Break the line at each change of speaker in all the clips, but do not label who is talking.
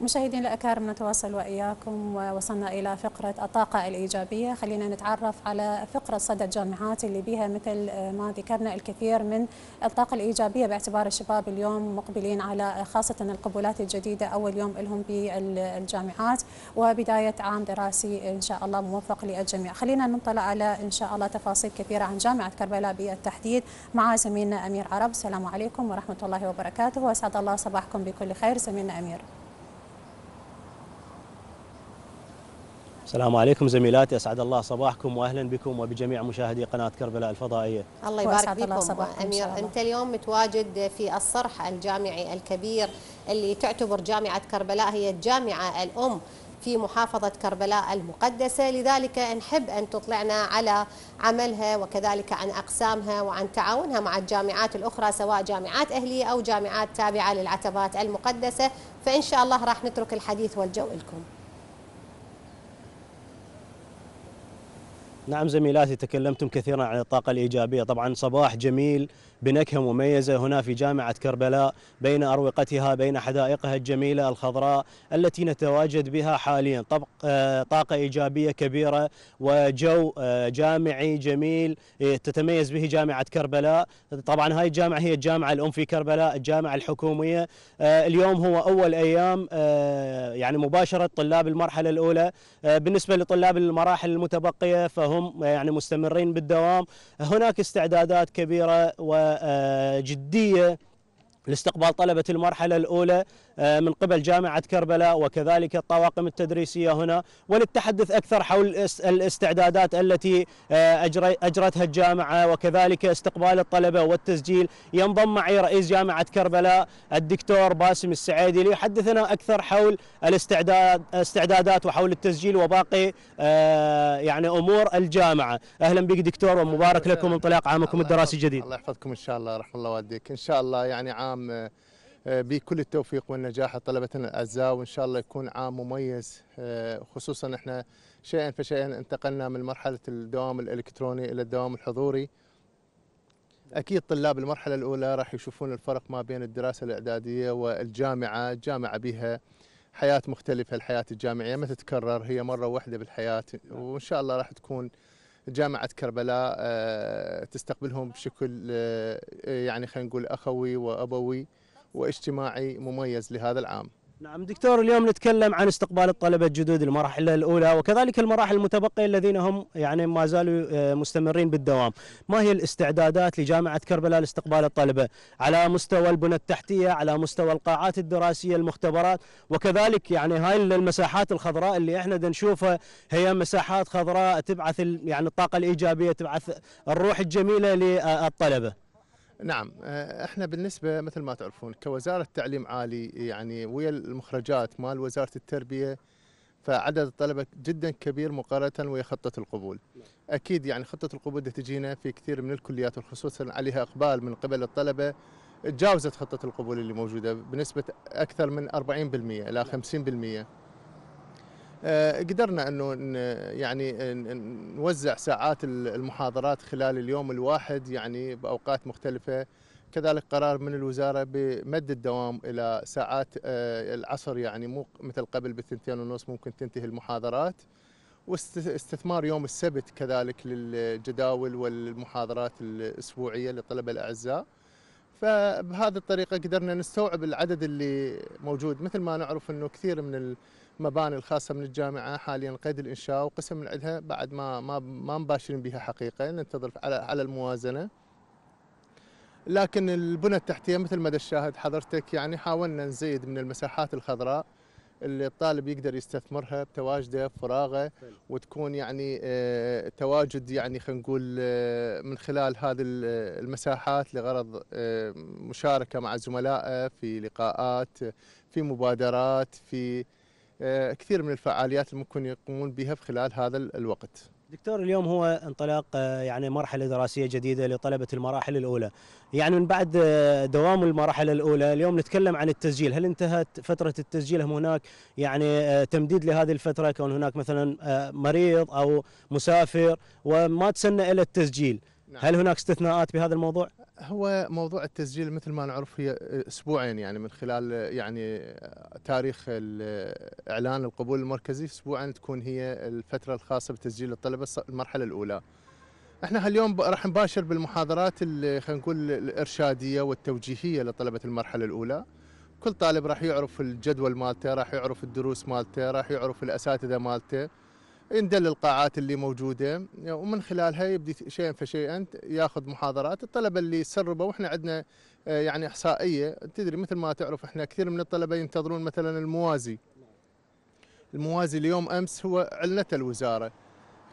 مشاهدينا الأكارم نتواصل وإياكم ووصلنا إلى فقرة الطاقة الإيجابية خلينا نتعرف على فقرة صدى الجامعات اللي بها مثل آه، ما ذكرنا الكثير من الطاقة الإيجابية باعتبار الشباب اليوم مقبلين على آه، خاصة القبولات الجديدة أول يوم لهم بالجامعات وبداية عام دراسي إن شاء الله موفق للجميع خلينا نطلع على إن شاء الله تفاصيل كثيرة عن جامعة كربلاء بالتحديد مع زميلنا أمير عرب السلام عليكم ورحمة الله وبركاته وأسعد الله صباحكم بكل خير زميلنا أمير
السلام عليكم زميلاتي اسعد الله صباحكم واهلا بكم وبجميع مشاهدي قناه كربلاء
الفضائيه. الله يبارك فيكم امير الله. انت اليوم متواجد في الصرح الجامعي الكبير اللي تعتبر جامعه كربلاء هي الجامعه الام في محافظة كربلاء المقدسة لذلك نحب أن تطلعنا على عملها وكذلك عن أقسامها وعن تعاونها مع الجامعات الأخرى سواء جامعات أهلية أو جامعات تابعة للعتبات المقدسة فإن شاء الله راح نترك الحديث والجو لكم
نعم زميلاتي تكلمتم كثيرا عن الطاقة الإيجابية طبعا صباح جميل بنكهة مميزة هنا في جامعة كربلاء بين أروقتها بين حدائقها الجميلة الخضراء التي نتواجد بها حاليا آه، طاقة إيجابية كبيرة وجو آه، جامعي جميل آه، تتميز به جامعة كربلاء طبعا هاي الجامعة هي الجامعة الأم في كربلاء الجامعة الحكومية اليوم هو أول أيام يعني مباشرة طلاب المرحلة الأولى بالنسبة لطلاب المراحل المتبقية فهم هم آه، يعني مستمرين بالدوام هناك استعدادات كبيرة وجدية لاستقبال طلبة المرحلة الأولى آه، من قبل جامعة كربلاء وكذلك الطواقم التدريسية هنا وللتحدث أكثر حول الاستعدادات التي آه، أجرتها الجامعة وكذلك استقبال الطلبة والتسجيل ينضم معي رئيس جامعة كربلاء الدكتور باسم السعيدي ليحدثنا أكثر حول الاستعداد استعدادات وحول التسجيل وباقي آه، يعني أمور الجامعة أهلا بك دكتور ومبارك لكم انطلاق عامكم الدراسي
الجديد الله يحفظكم إن شاء الله رحمة الله والديك إن شاء الله يعني عام آه، بكل التوفيق والنجاح لطلبتنا الاعزاء وان شاء الله يكون عام مميز آه، خصوصا احنا شيئا فشيئا انتقلنا من مرحله الدوام الالكتروني الى الدوام الحضوري اكيد طلاب المرحله الاولى راح يشوفون الفرق ما بين الدراسه الاعداديه والجامعه الجامعه بها حياه مختلفه الحياه الجامعيه ما تتكرر هي مره واحده بالحياه وان شاء الله راح تكون جامعة كربلاء آه، تستقبلهم بشكل يعني خلينا نقول أخوي وأبوي واجتماعي مميز لهذا العام
نعم دكتور اليوم نتكلم عن استقبال الطلبة الجدد المراحل الأولى وكذلك المراحل المتبقية الذين هم يعني ما زالوا آه، مستمرين بالدوام ما هي الاستعدادات لجامعة كربلاء لاستقبال الطلبة على مستوى البنى التحتية على مستوى القاعات الدراسية المختبرات وكذلك يعني هاي المساحات الخضراء اللي احنا نشوفها هي مساحات خضراء تبعث يعني الطاقة الإيجابية تبعث الروح الجميلة للطلبة
نعم آه، احنا بالنسبه مثل ما تعرفون كوزاره تعليم عالي يعني ويا المخرجات مال وزاره التربيه فعدد الطلبه جدا كبير مقارنه ويا خطه القبول. اكيد يعني خطه القبول تجينا في كثير من الكليات وخصوصا عليها اقبال من قبل الطلبه تجاوزت خطه القبول اللي موجوده بنسبه اكثر من 40% الى 50%. آه، قدرنا انه يعني نوزع ساعات المحاضرات خلال اليوم الواحد يعني باوقات مختلفه كذلك قرار من الوزاره بمد الدوام الى ساعات آه، العصر يعني مو مثل قبل بالثنتين ونص ممكن تنتهي المحاضرات واستثمار يوم السبت كذلك للجداول والمحاضرات الاسبوعيه للطلبه الاعزاء فبهذه الطريقه قدرنا نستوعب العدد اللي موجود مثل ما نعرف انه كثير من مباني الخاصه من الجامعه حاليا قيد الانشاء وقسم من عندها بعد ما ما ما مباشرين بها حقيقه ننتظر على على الموازنه لكن البنى التحتيه مثل ما الشاهد حضرتك يعني حاولنا نزيد من المساحات الخضراء اللي الطالب يقدر يستثمرها بتواجده بفراغه وتكون يعني آه، تواجد يعني خلينا نقول آه، من خلال هذه المساحات لغرض آه، مشاركه مع زملائه في لقاءات في مبادرات في آه، كثير من الفعاليات اللي ممكن يقومون بها في خلال هذا الوقت دكتور اليوم هو انطلاق آه،
يعني مرحله دراسيه جديده لطلبه المراحل الاولى يعني من بعد آه، دوام المرحله الاولى اليوم نتكلم عن التسجيل هل انتهت فتره التسجيل هم هناك يعني تمديد لهذه الفتره كون هناك مثلا مريض او مسافر وما تسنى الى التسجيل نعم. هل هناك استثناءات بهذا الموضوع؟
هو موضوع التسجيل مثل ما نعرف هي اسبوعين يعني من خلال يعني تاريخ اعلان القبول المركزي اسبوعين تكون هي الفتره الخاصه بتسجيل الطلبه المرحله الاولى. احنا هاليوم راح نباشر بالمحاضرات اللي خلينا نقول الارشاديه والتوجيهيه لطلبه المرحله الاولى. كل طالب راح يعرف الجدول مالته، راح يعرف الدروس مالته، راح يعرف الاساتذه مالته. يندل القاعات اللي موجوده ومن خلالها يبدي شيئا فشيئا ياخذ محاضرات الطلبه اللي سربوا واحنا عندنا آه، يعني احصائيه تدري مثل ما تعرف احنا كثير من الطلبه ينتظرون مثلا الموازي الموازي اليوم امس هو علنته الوزاره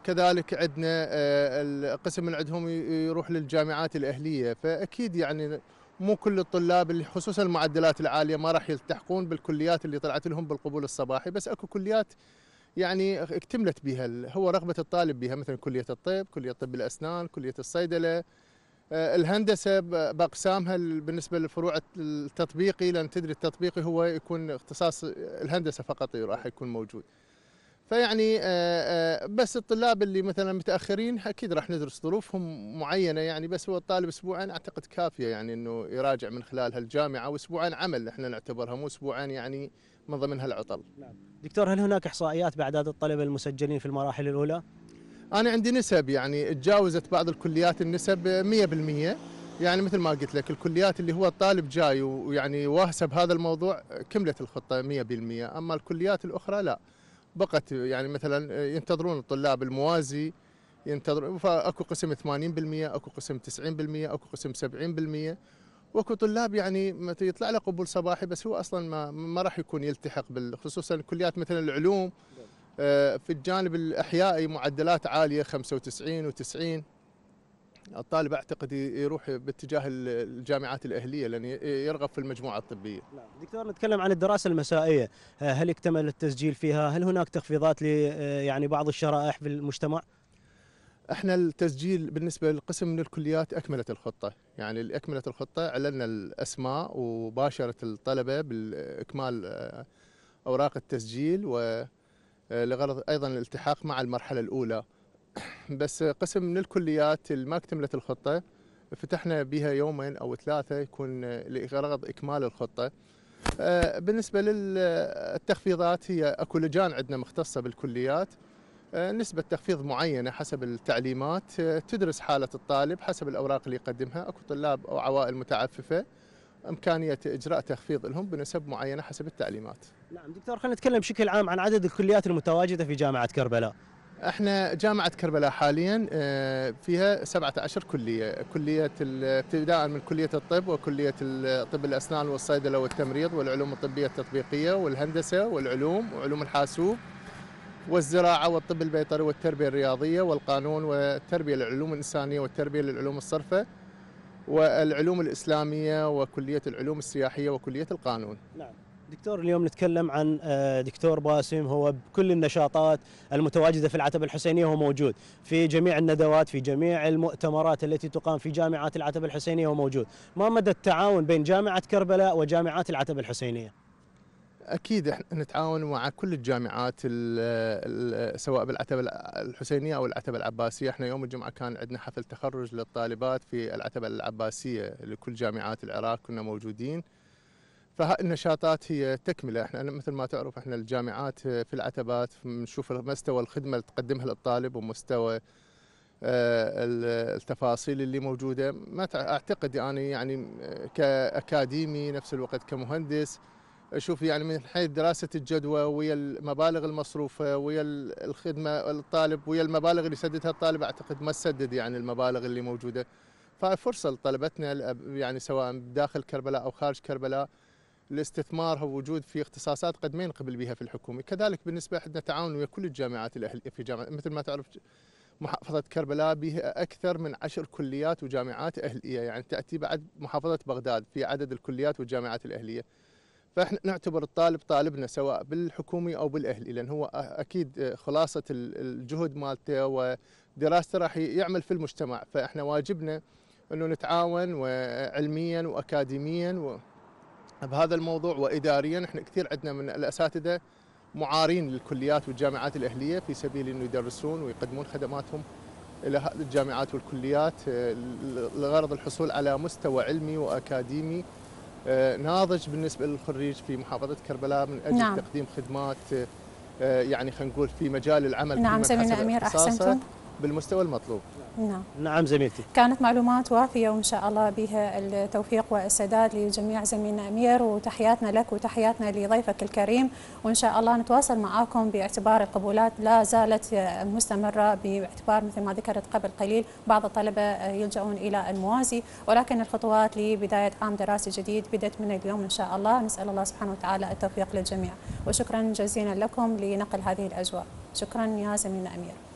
كذلك عندنا آه، القسم من عندهم يروح للجامعات الاهليه فاكيد يعني مو كل الطلاب اللي خصوصا المعدلات العاليه ما راح يلتحقون بالكليات اللي طلعت لهم بالقبول الصباحي بس اكو كليات يعني اكتملت بها هو رغبه الطالب بها مثلا كليه الطب، كليه طب الاسنان، كليه الصيدله آه، الهندسه باقسامها بالنسبه للفروع التطبيقي لان تدري التطبيقي هو يكون اختصاص الهندسه فقط راح يكون موجود. فيعني آه، آه، بس الطلاب اللي مثلا متاخرين اكيد راح ندرس ظروفهم معينه يعني بس هو الطالب اسبوعين اعتقد كافيه يعني انه يراجع من خلال هالجامعه واسبوعين عمل احنا نعتبرها مو اسبوعين يعني من ضمن هالعطل. نعم. دكتور هل هناك احصائيات باعداد الطلبه المسجلين في المراحل الاولى؟ انا عندي نسب يعني تجاوزت بعض الكليات النسب 100% يعني مثل ما قلت لك الكليات اللي هو الطالب جاي ويعني واهسب بهذا الموضوع كملت الخطه 100% اما الكليات الاخرى لا. بقت يعني مثلا ينتظرون الطلاب الموازي ينتظرون فاكو قسم 80% اكو قسم 90% اكو قسم 70% واكو طلاب يعني يطلع له قبول صباحي بس هو اصلا ما ما راح يكون يلتحق بال خصوصا كليات مثلا العلوم آه، في الجانب الاحيائي معدلات عاليه 95 و90 الطالب اعتقد يروح باتجاه الجامعات الاهليه لان يرغب في المجموعه الطبيه. نعم.
دكتور نتكلم عن الدراسه المسائيه، آه، هل اكتمل التسجيل فيها؟ هل هناك تخفيضات ل آه،
يعني بعض الشرائح في المجتمع؟ احنا التسجيل بالنسبه لقسم من الكليات اكملت الخطه، يعني اكملت الخطه اعلنا الاسماء وباشرت الطلبه باكمال آه، اوراق التسجيل ولغرض ايضا الالتحاق مع المرحله الاولى. بس قسم من الكليات اللي ما اكتملت الخطه فتحنا بها يومين او ثلاثه يكون لغرض اكمال الخطه. آه، بالنسبه للتخفيضات هي اكو لجان عندنا مختصه بالكليات آه، نسبة تخفيض معينة حسب التعليمات آه، تدرس حالة الطالب حسب الأوراق اللي يقدمها أكو طلاب أو عوائل متعففة إمكانية إجراء تخفيض لهم بنسب معينة حسب التعليمات نعم دكتور خلينا نتكلم بشكل عام عن عدد الكليات المتواجدة في جامعة كربلاء احنا جامعه كربلاء حاليا آه، فيها 17 كليه، كليه ابتداء من كليه الطب وكليه طب الاسنان والصيدله والتمريض والعلوم الطبيه التطبيقيه والهندسه والعلوم وعلوم الحاسوب والزراعه والطب البيطري والتربيه الرياضيه والقانون والتربيه للعلوم الانسانيه والتربيه للعلوم الصرفه والعلوم الاسلاميه وكليه العلوم السياحيه وكليه القانون. نعم.
دكتور اليوم نتكلم عن آه، دكتور باسم هو بكل النشاطات المتواجدة في العتبة الحسينية هو موجود في جميع الندوات في جميع المؤتمرات التي تقام في جامعات العتبة الحسينية هو موجود ما مدى التعاون بين جامعة كربلاء وجامعات العتبة
الحسينية؟ اكيد احنا نتعاون مع كل الجامعات سواء بالعتبه الحسينيه او العتبه العباسيه، احنا يوم الجمعه كان عندنا حفل تخرج للطالبات في العتبه العباسيه لكل جامعات العراق كنا موجودين. فهاي النشاطات هي تكمله احنا مثل ما تعرف احنا الجامعات في العتبات نشوف مستوى الخدمه اللي تقدمها للطالب ومستوى آه، التفاصيل اللي موجوده ما اعتقد يعني يعني كاكاديمي نفس الوقت كمهندس اشوف يعني من حيث دراسه الجدوى ويا المبالغ المصروفه ويا الخدمه الطالب ويا المبالغ اللي سددها الطالب اعتقد ما سدد يعني المبالغ اللي موجوده ففرصه لطلبتنا يعني سواء داخل كربلاء او خارج كربلاء الاستثمار هو وجود في اختصاصات قد ما ينقبل بها في الحكومه كذلك بالنسبه عندنا تعاون ويا كل الجامعات الاهليه في جامعه مثل ما تعرف محافظة كربلاء بها أكثر من عشر كليات وجامعات أهلية يعني تأتي بعد محافظة بغداد في عدد الكليات والجامعات الأهلية فإحنا نعتبر الطالب طالبنا سواء بالحكومي أو بالأهلي لأن هو أكيد خلاصة الجهد مالته ودراسته راح يعمل في المجتمع فإحنا واجبنا أنه نتعاون وعلميا وأكاديميا و... بهذا الموضوع واداريا احنا كثير عندنا من الاساتذه معارين للكليات والجامعات الاهليه في سبيل انه يدرسون ويقدمون خدماتهم الى هذه الجامعات والكليات آه، لغرض الحصول على مستوى علمي واكاديمي آه، ناضج بالنسبه للخريج في محافظه كربلاء من اجل نعم. تقديم خدمات آه، يعني خلينا نقول في مجال العمل نعم سمينا امير احسنتم بالمستوى المطلوب نعم نعم زميلتي
كانت معلومات وافية وإن شاء الله بها التوفيق والسداد لجميع زميلنا أمير وتحياتنا لك وتحياتنا لضيفك الكريم وإن شاء الله نتواصل معاكم باعتبار القبولات لا زالت مستمرة باعتبار مثل ما ذكرت قبل قليل بعض الطلبة يلجؤون إلى الموازي ولكن الخطوات لبداية عام دراسي جديد بدأت من اليوم إن شاء الله نسأل الله سبحانه وتعالى التوفيق للجميع وشكرا جزيلا لكم لنقل هذه الأجواء شكرا يا زميلنا أمير